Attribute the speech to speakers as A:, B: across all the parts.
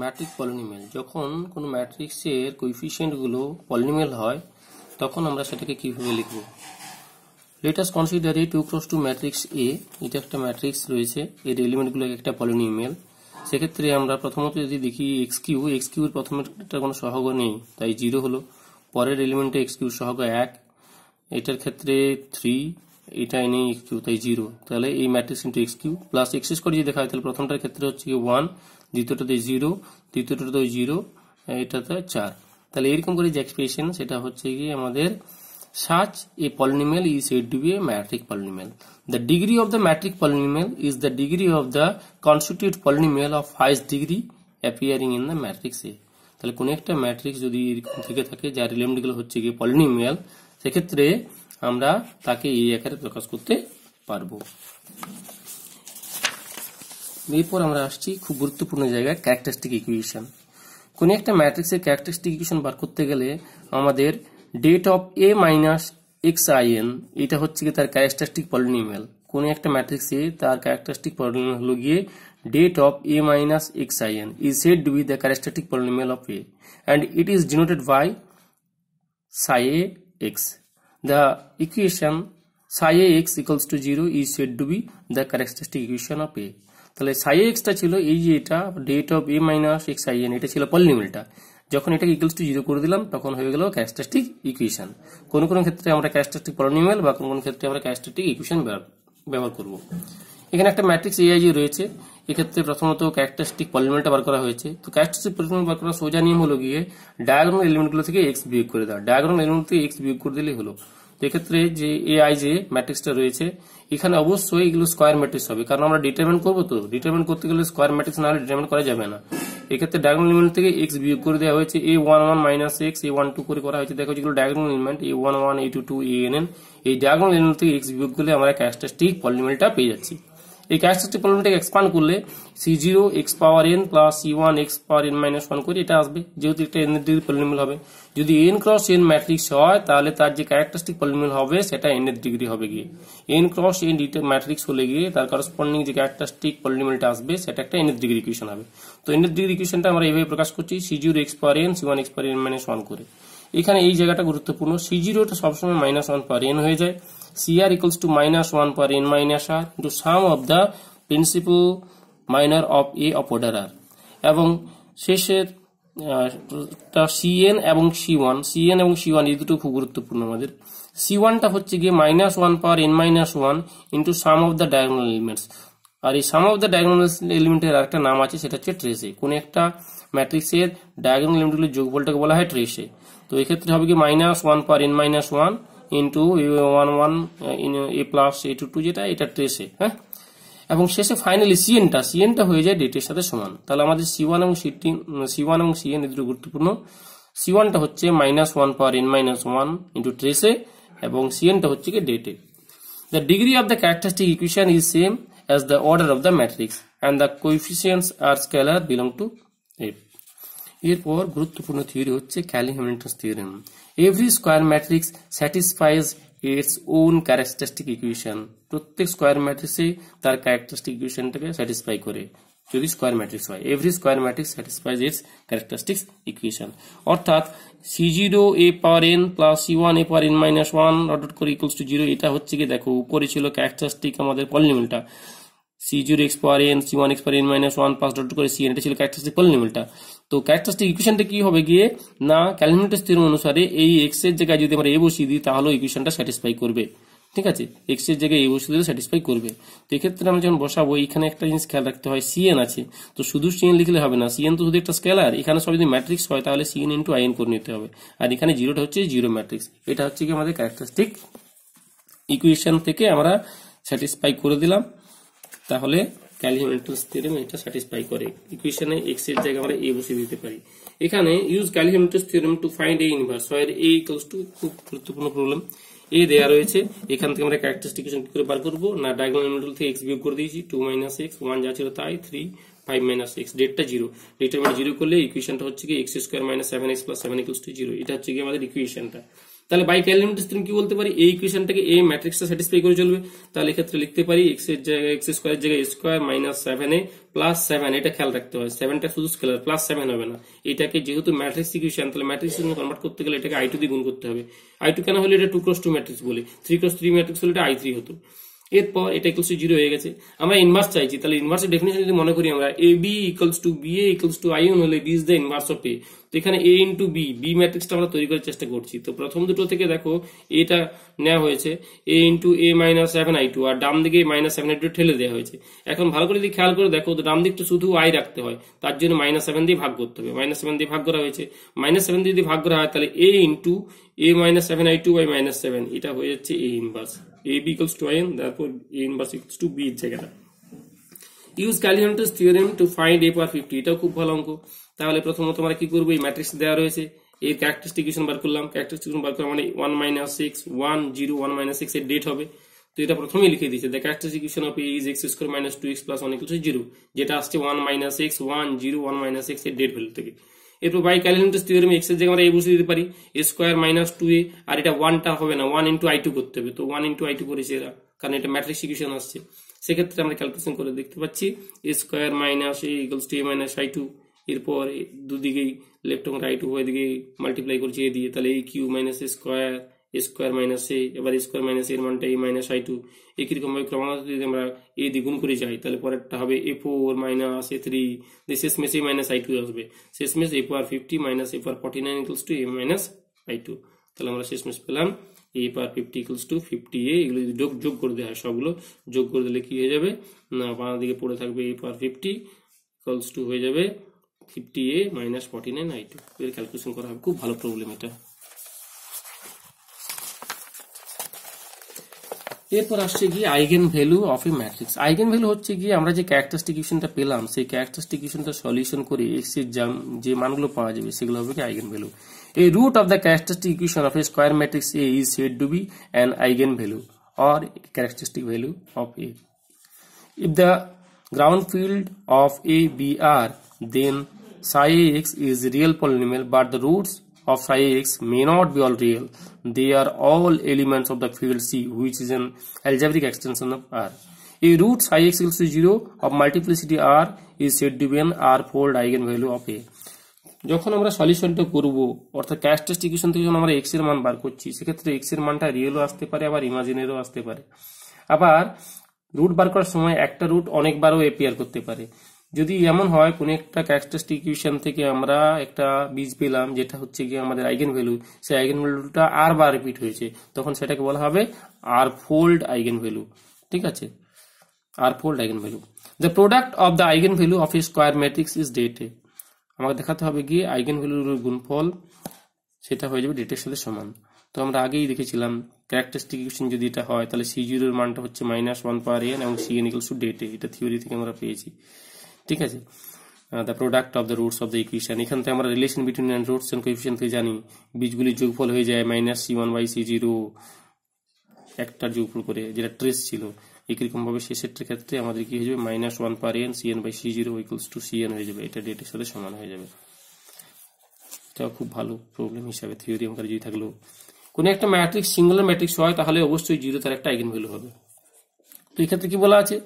A: Matric পলিনিমেল যখন কোনো ম্যাট্রিক্সের কোইফিশিয়েন্টগুলো পলিনিমেল হয় তখন আমরা সেটাকে কিভাবে লিখব লেটাস কনসিডার এই two cross two matrix A এটা একটা ম্যাট্রিক্স রয়েছে এর এলিমেন্টগুলো একটা পলিনিমেল সেক্ষেত্রে আমরা প্রথমত যদি দেখি এক্স কিউ এক্স কিউর প্রথমের কোনো সহগ নেই তাই জিরো হলো পরের এলিমেন্টে এক্স কিউর সহগ এক এটার ক্ষেত্রে থ্রি এটাই নেই এক্স কিউ তাই জিরো তাহলে এই matrix into X cube plus X square যদি দেখা হয় তাহলে প্রথমটার ক্ষেত্রে হচ্ছে ওয়ান দ্বিতীয়টাতে জিরো তৃতীয়টাতে জিরো এটাতে চার তাহলে এরকম করে যে এক্সপ্রেশন সেটা হচ্ছে কি আমাদের such a polynomial is said to B a matrix polynomial the degree of the matrix polynomial is the degree of the constituent polynomial of highest degree appearing in the matrix A তাহলে কোন একটা matrix যদি এরকম থেকে থাকে যার রিলেমডিগুলো হচ্ছে কি পলিনিমেল সেক্ষেত্রে আমরা তাকে এই আকারে প্রকাশ করতে পারবো এরপর আমরা আসছি খুব গুরুত্বপূর্ণ জায়গায় ক্যারেক্টারিস্টিক ইকুয়েশন কোন একটা ম্যাট্রিক্সের ক্যারেক্টারিস্টিক ইকুয়েশন বার করতে গেলে আমাদের det of A minus x I N এটা হচ্ছে কি তার ক্যারেক্টারিস্টিক পলিনিমিয়াল কোন একটা ম্যাট্রিক্সে তার ক্যারেক্টারিস্টিক পলিনিমিয়াল হলো গিয়ে det of A minus x I N is said to be the characteristic polynomial of A and it is denoted by psi A X the equation psi A X equals to zero is said to be the characteristic equation of A তাহলে psi এক্সটা ছিল এই যে এটা det of A minus x I N এটা ছিল পলিনিমিলটা যখন এটাকে ইকুয়ালস টু জিরো করে দিলাম তখন হয়ে গেল ক্যাস্টাস্টিক ইকুয়েশন কোন কোন ক্ষেত্রে আমরা ক্যাস্টাস্টিক পলিনিমিয়াল বা কোন কোন ক্ষেত্রে আমরা ক্যাস্টাস্টিক ইকুয়েশন ব্যবহার করব এখানে একটা ম্যাট্রিক্স এআইজি রয়েছে এক্ষেত্রে প্রথমত ক্যারেক্টারিস্টিক পলিমিলটা বার করা হয়েছে তো ক্যারেক্টারিস্টিক পলিমিল বার করার সোজা নিয়ম হলো গিয়ে ডায়াগোনাল এলিমেন্টগুলো থেকে এক্স বিয়োগ করে দেওয়া ডায়াগোনাল এলিমেন্ট থেকে এক্স বিয়োগ করে দিলেই হলো তো এক্ষেত্রে যে এআই যে ম্যাট্রিক্সটা রয়েছে এখানে অবশ্যই এগুলো স্কোয়ার ম্যাট্রিক্স হবে কারণ আমরা ডিটারমেন্ট করবো তো ডিটারমেন্ট করতে গেলে স্কোয়ার ম্যাট্রিক্স না হলে ডিটারমেন্ট করা যাবে না এক্ষেত্রে ডায়াগোনাল এলিমেন্ট থেকে এক্স বিয়োগ করে দেওয়া হয়েছে A one one minus X A one two করে করা হয়েছে দেখো যেগুলো diagonal element A one one A two two A N N এই ডায়াগোনাল এলিমেন্ট থেকে এক্স বিয়োগ করলে আমরা ক্যারেক্টারিস্টিক পলিমেলটা পেয়ে যাচ্ছি এই ক্যারেক্টারিস্টিক পলিনোমিয়ালটাকে এক্সপ্যান্ড করলে C zero x power N plus C one x power N minus one করে এটা আসবে যেহেতু একটা এন এর ডিগ্রি পলিনোমিয়াল হবে যদি এন ক্রস এন ম্যাট্রিক্স হয় তাহলে তার যে ক্যারেক্টারিস্টিক পলিনোমিয়াল হবে সেটা এন এর ডিগ্রি হবে গিয়ে এন ক্রস এন ম্যাট্রিক্স হলে গিয়ে তার করসপন্ডিং যে ক্যারেক্টারিস্টিক পলিনোমিয়ালটা আসবে সেটা একটা এন এর ডিগ্রি ইকুয়েশন হবে তো এন এর ডিগ্রি ইকুয়েশনটা আমরা এইভাবে প্রকাশ করছি C zero x power N C one x power N minus one করে এখানে এই জায়গাটা গুরুত্বপূর্ণ সি জিরোটা সবসময় মাইনাস ওয়ান পার এন হয়ে যায় C R equals to minus one per N minus R into sum of the principal minor of A of order R এবং শেষের সি এন এবং সি ওয়ান সি এন এবং C one এই দুটো খুব গুরুত্বপূর্ণ আমাদের সি ওয়ানটা হচ্ছে গিয়ে minus one power N minus one into sum of the diagonal elements আর এই সাম অফ দ্য ডায়াগনাল এলিমেন্টের আরেকটা নাম আছে সেটা হচ্ছে ট্রেসে কোনো একটা ম্যাট্রিক্সের ডায়াগনাল এলিমেন্টগুলির যোগফলটাকে বলা হয় ট্রেসে তো এক্ষেত্রে হবে কি minus one per N minus one into one one A plus A two two যেটা এটা ট্রেসে হ্যাঁ এবং শেষে ফাইনালি সিএনটা সিএনটা হয়ে যায় ডেটের সাথে সমান তাহলে আমাদের সি ওয়ান এবং সি সি ওয়ান এবং সিএন দুটো গুরুত্বপূর্ণ সি ওয়ানটা হচ্ছে minus one power N minus one into ট্রেসে এবং এনটা হচ্ছে কি ডেটে the degree of the characteristic equation is same as the order of the matrix and the coefficients are scalar belong to F এরপর গুরুত্বপূর্ণ থিওরি হচ্ছে Cayley Hamilton theory every square matrix satisfies its own characteristic equation প্রত্যেক square ম্যাট্রিক্সে তার characteristic ইকুয়েশনটাকে satisfy করে যদি square matrix হয় every square matrix satisfies its characteristic equation অর্থাৎ C zero A power N plus C one A power N minus one dot করে equals to zero এটা হচ্ছে কি দেখো উপরে ছিল ক্যারেক্টারিস্টিক আমাদের পলিনোমিয়ালটা C zero x power N C one x power N minus one plus dot করে সি এন এটা ছিল ক্যারেক্টারিস্টিক পলিনোমিয়ালটা তো ক্যারেক্টারিস্টিক ইকুয়েশনটা কি হবে গিয়ে না ক্যালভিনেটের থিওরাম অনুসারে এই এক্স এর জায়গায় যদি আমরা এ বসিয়ে দিই তাহলে ইকুয়েশনটা স্যাটিসফাই করবে ঠিক আছে এক্স এর জায়গায় এ বসিয়ে দিলে স্যাটিসফাই করবে তো এক্ষেত্রে আমরা যখন বসাবো এখানে একটা জিনিস খেয়াল রাখতে হয় সিএন আছে তো শুধু সিএন লিখলে হবে না সিএন তো শুধু একটা স্কেলার এখানে সব যদি ম্যাট্রিক্স হয় তাহলে সিএন ইন্টু আইএন করে নিতে হবে আর এখানে জিরোটা হচ্ছে জিরো ম্যাট্রিক্স এটা হচ্ছে কি আমাদের ক্যারেক্টারিস্টিক ইকুয়েশন থেকে আমরা স্যাটিসফাই করে দিলাম তাহলে এটা স্যাটিসফাই করে ইকুয়েশনে এক্স এর জায়গায় আমরা এ বসে দিতে পারি এখানে use calcium electrolysis to find A inverse equals to খুব গুরুত্বপূর্ণ প্রবলেম এ দেয়া রয়েছে এখান থেকে আমরা ক্যারেক্টারিস্টিক ইকুয়েশন কি করে বার করব না ডায়াগোনাল এলিমেন্ট থেকে এক্স বিয়োগ করে দিয়েছি 2 মাইনাস এক্স 1 যা ছিল তাই 3 মাইনাস এক্স জিরো আমরা জিরো করলে ইকুয়েশনটা হচ্ছে কি X square seven X seven two zero এটা হচ্ছে আমাদের ইকুয়েশনটা তাহলে বাই ক্যালিমিটিস তুমি কি বলতে পারি এই ইকুয়েশনটাকে এই ম্যাট্রিক্সটা স্যাটিসফাই করে চলবে তাহলে এক্ষেত্রে লিখতে পারি এক্স এর জায়গায় এক্স স্কোয়ার জায়গায় square minus seven A plus seven এটা খেয়াল রাখতে হয় সেভেনটা শুধু স্কেলার প্লাস সেভেন হবে না এটাকে যেহেতু ম্যাট্রিক্স ইকুয়েশন তাহলে ম্যাট্রিক্স কনভার্ট করতে গেলে এটাকে আই টু দিয়ে গুণ করতে হবে আই টু কেন হলে এটা টু ক্রস টু ম্যাট্রিক্স বলে থ্রি ক্রস থ্রি ম্যাট্রিক্স হলে এটা আই থ্রি হতো এরপর এটা ইকুয়াল টু জিরো হয়ে গেছে আমরা ইনভার্স চাইছি তাহলে ইনভার্সের ডেফিনেশন যদি মনে করি আমরা A B equals to B A equals to I N হলে B is the inverse of A তো এখানে এ ইন্টু বি বি ম্যাট্রিক্সটা আমরা তৈরি করার চেষ্টা করছি তো প্রথম দুটো থেকে দেখো এটা নেওয়া হয়েছে A into A minus seven I two আর ডাম দিকে মাইনাস সেভেন আই টু ঠেলে দেওয়া হয়েছে এখন ভালো করে যদি খেয়াল করে দেখো তো ডাম দিকটা শুধু আই রাখতে হয় তার জন্য মাইনাস সেভেন দিয়ে ভাগ করতে হবে মাইনাস সেভেন দিয়ে ভাগ করা হয়েছে মাইনাস সেভেন দিয়ে যদি ভাগ করা হয় তাহলে A into A minus seven I two by minus seven এটা হয়ে যাচ্ছে A inverse A B equals to I N তারপর A inverse equals to B এর জায়গাটা use Cayley Hamilton's theorem to find A power fifty এটাও খুব ভালো অঙ্ক তাহলে প্রথমত আমরা কি করবো এই ম্যাট্রিক্স দেওয়া রয়েছে এর ক্যারেক্টারিস্টিক ইকুয়েশন বার করলাম ক্যারেক্টারিস্টিক ইকুয়েশন বার করলাম মানে one minus six one zero one minus six এর ডেট হবে তো এটা প্রথমেই লিখে দিয়েছে the characteristic equation of A is x square minus two x plus one equal to zero যেটা আসছে one minus x one zero one minus x এর ডেট ভ্যালু থেকে এরপর বাই ক্যালেন্টাস থিওরি এক্স এর জায়গায় আমরা এই বসে দিতে পারি A square minus two A আর এটা ওয়ানটা হবে না ওয়ান ইন্টু আই টু করতে হবে তো ওয়ান ইন্টু আই টু করেছে এরা কারণ এটা ম্যাট্রিক্স ইকুয়েশন আসছে সেক্ষেত্রে আমরা ক্যালকুলেশন করে দেখতে পাচ্ছি A square minus A two A minus I two এরপর দুদিকেই লেফট এবং রাইট উভয় দিকে মাল্টিপ্লাই করছি এ দিয়ে তাহলে এই Q minus A square A square minus A এবার স্কোয়ার মাইনাস এর মানটা এ মাইনাস আই টু রকমভাবে ক্রমাগত যদি আমরা এ দ্বিগুণ করে যাই তাহলে পরেরটা হবে A four minus A three দিয়ে শেষমেশ এ মাইনাস আই টু আসবে শেষমেশ A power fifty minus A power forty nine equals to A minus I two তাহলে আমরা শেষমেশ পেলাম A per fifty equals to fifty A এগুলো যদি যোগ যোগ করে দেওয়া হয় সবগুলো যোগ করে দিলে কি হয়ে যাবে না বাঁ দিকে পড়ে থাকবে A per fifty equals to হয়ে যাবে fifty A minus forty nine I two এর ক্যালকুলেশন করা হবে খুব ভালো প্রবলেম এটা এরপর আসছে গিয়ে eigen value of A matrix eigen value হচ্ছে গিয়ে আমরা যে ক্যারেক্টারিস্টিক ইকুয়েশনটা পেলাম সেই ক্যারেক্টারিস্টিক ইকুয়েশনটা সলিউশন করে এক্স এর যে মানগুলো পাওয়া যাবে সেগুলো হবে কি eigen value a root of the characteristic equation of a square matrix A is said to be an eigen value or characteristic value of A if the ground field of A be R then psi x is real polynomial but the রুটস of psi x may not be all real. They are all elements of the field C which is an algebraic extension of R. A root psi x equals to 0 of multiplicity R is said to be an R fold eigenvalue of A. যখন আমরা সলিউশনটা করব অর্থাৎ characteristic equation থেকে যখন আমরা x এর মান বার করছি সেক্ষেত্রে এক্স এর মানটা রিয়েলও আসতে পারে আবার ইমাজিনেরও আসতে পারে আবার রুট বার করার সময় একটা রুট অনেকবারও এপিয়ার করতে পারে যদি এমন হয় কোনো একটা ক্যারেক্টারিস্টিক ইকুয়েশন থেকে আমরা একটা বীজ পেলাম যেটা হচ্ছে গিয়ে আমাদের আইগেন ভ্যালু সেই আইগেন ভ্যালুটা আর বার রিপিট হয়েছে তখন সেটাকে বলা হবে আর ফোল্ড আইগেন ভ্যালু ঠিক আছে আর fold eigen value the product of the eigen value of a square matrix is ডেটে আমাকে দেখাতে হবে গিয়ে আইগেন ভ্যালুর গুণফল সেটা হয়ে যাবে ডেটের সাথে সমান তো আমরা আগেই দেখেছিলাম ক্যারেক্টারিস্টিক ইকুয়েশন যদি এটা হয় তাহলে সি জিরোর মানটা হচ্ছে মাইনাস ওয়ান পাওয়ার এন এবং সি এন ইকুয়াল টু ডেটে এটা থিওরি থেকে আমরা পেয়েছি ঠিক আছে the product of the roots of the equation এখান থেকে আমরা relation between and roots and coefficient থেকে জানি বীজগুলির যোগফল হয়ে যায় minus C one by C zero একটার যোগফল করে যেটা ট্রেস ছিল একইরকমভাবে শেষের ক্ষেত্রে আমাদের কি হয়ে যাবে minus one per n C n by C zero equals to C n হয়ে যাবে এটা ডেটের সাথে সমান হয়ে যাবে এটা খুব ভালো প্রবলেম হিসাবে থিওরি আমার যদি থাকলো কোনো একটা ম্যাট্রিক্স সিঙ্গুলার ম্যাট্রিক্স হয় তাহলে অবশ্যই জিরো তার একটা আইগেন ভ্যালু হবে তো এক্ষেত্রে কি বলা আছে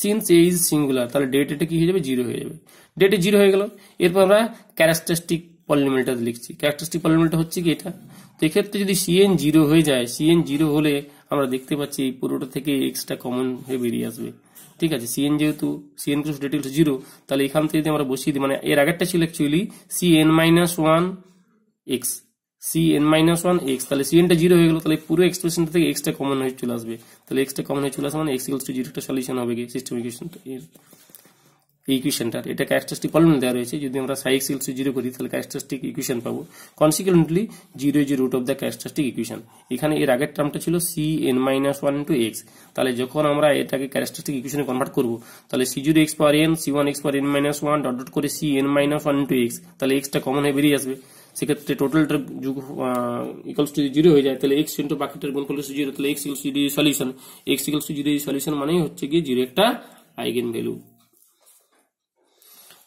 A: সিন্স এ ইজ সিঙ্গুলার তাহলে ডেট এটা কি হয়ে যাবে জিরো হয়ে যাবে ডেটে জিরো হয়ে গেল এরপর আমরা ক্যারেক্টারিস্টিক পলিনোমিয়ালটা লিখছি ক্যারেক্টারিস্টিক পলিনোমিয়ালটা হচ্ছে কি এটা তো এক্ষেত্রে যদি সিএন জিরো হয়ে যায় সিএন জিরো হলে আমরা দেখতে পাচ্ছি এই পুরোটা থেকে এক্সট্রা কমন হয়ে বেরিয়ে আসবে ঠিক আছে সিএন যেহেতু C n plus det equal zero তাহলে এখান থেকে যদি আমরা বসিয়ে দিই মানে এর আগেরটা ছিল actually C n minus one x C n minus one x তাহলে সি এনটা জিরো হয়ে গেল তাহলে পুরো এক্সপ্রেশনটা থেকে এক্সটা কমন হয়ে চলে আসবে তাহলে এক্সটা কমন হয়ে চলে আসবে মানে এক্স ইকুয়াল টু জিরো একটা সলিউশন হবে সিস্টেম ইকুয়েশনটা ইকুয়েশনটার এটা ক্যারেক্টারিস্টিক ফর্মুলা দেওয়া রয়েছে যদি আমরা সাই এক্স ইকুয়াল জিরো করি তাহলে ক্যারেক্টারিস্টিক ইকুয়েশন পাবো consequently zero is root of the characteristic equation এখানে এর আগের টার্মটা ছিল C n minus one into x তাহলে যখন আমরা এটাকে ক্যারেক্টারিস্টিক ইকুয়েশনে কনভার্ট করব তাহলে C zero x power N C one x power N minus one dot dot করে C n minus one into x তাহলে এক্সটা কমন হয়ে বেরিয়ে আসবে সেক্ষেত্রে যুগ ইকলস টু জিরো হয়ে যায় তাহলে এক্স ইন্টু বাকিটার গুণ করলে জিরো তাহলে x equals to zero solution x equals to zero solution মানেই হচ্ছে গিয়ে জিরো একটা eigen value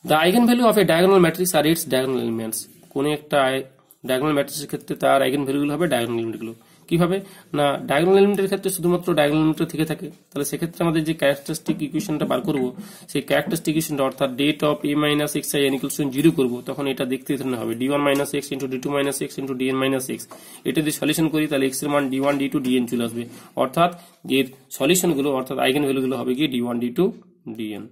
A: the eigen value of a diagonal matrix আর ইটস ডায়াগোনাল এলিমেন্টস কোনো একটা ডায়াগোনাল ম্যাট্রিক্সের ক্ষেত্রে তার আইগেন ভ্যালুগুলো হবে ডায়াগোনাল এলিমেন্টগুলো কিভাবে না ডায়াগনাল এলিমেন্টের ক্ষেত্রে শুধুমাত্র ডায়াগনাল এলিমেন্ট থেকে থাকে তাহলে সেক্ষেত্রে আমাদের যে ক্যারেক্টারিস্টিক ইকুয়েশনটা বার করব সেই ক্যারেক্টারিস্টিক ইকুয়েশনটা অর্থাৎ det of A minus x I an equation zero করবো তখন এটা দেখতে ধরনে হবে D one minus x into D two minus x into D n minus x এটা যদি সলিউশন করি তাহলে এক্স এর মান D one D two D n চলে আসবে অর্থাৎ এর সলিউশনগুলো অর্থাৎ আইগেন ভ্যালুগুলো হবে গিয়ে D one D two DNA